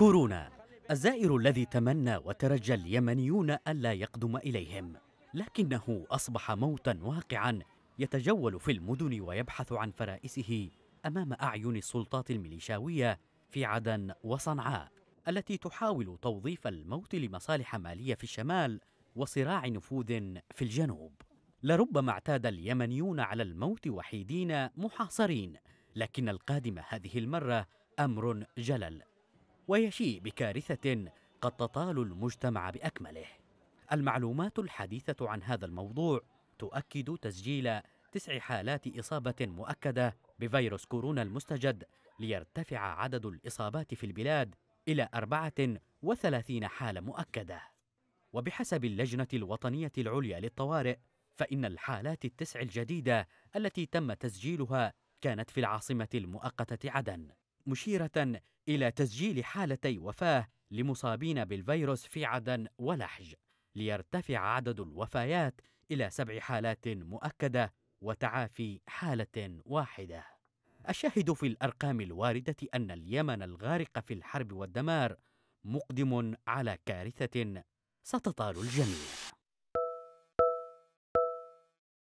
كورونا الزائر الذي تمنى وترجى اليمنيون ألا يقدم إليهم لكنه أصبح موتا واقعا يتجول في المدن ويبحث عن فرائسه أمام أعين السلطات الميليشاوية في عدن وصنعاء التي تحاول توظيف الموت لمصالح مالية في الشمال وصراع نفوذ في الجنوب لربما اعتاد اليمنيون على الموت وحيدين محاصرين لكن القادم هذه المرة أمر جلل ويشيء بكارثة قد تطال المجتمع بأكمله المعلومات الحديثة عن هذا الموضوع تؤكد تسجيل تسع حالات إصابة مؤكدة بفيروس كورونا المستجد ليرتفع عدد الإصابات في البلاد إلى 34 حالة مؤكدة وبحسب اللجنة الوطنية العليا للطوارئ فإن الحالات التسع الجديدة التي تم تسجيلها كانت في العاصمة المؤقتة عدن مشيرة إلى تسجيل حالتي وفاة لمصابين بالفيروس في عدن ولحج ليرتفع عدد الوفيات إلى سبع حالات مؤكدة وتعافي حالة واحدة. الشاهد في الأرقام الواردة أن اليمن الغارق في الحرب والدمار مقدم على كارثة ستطال الجميع.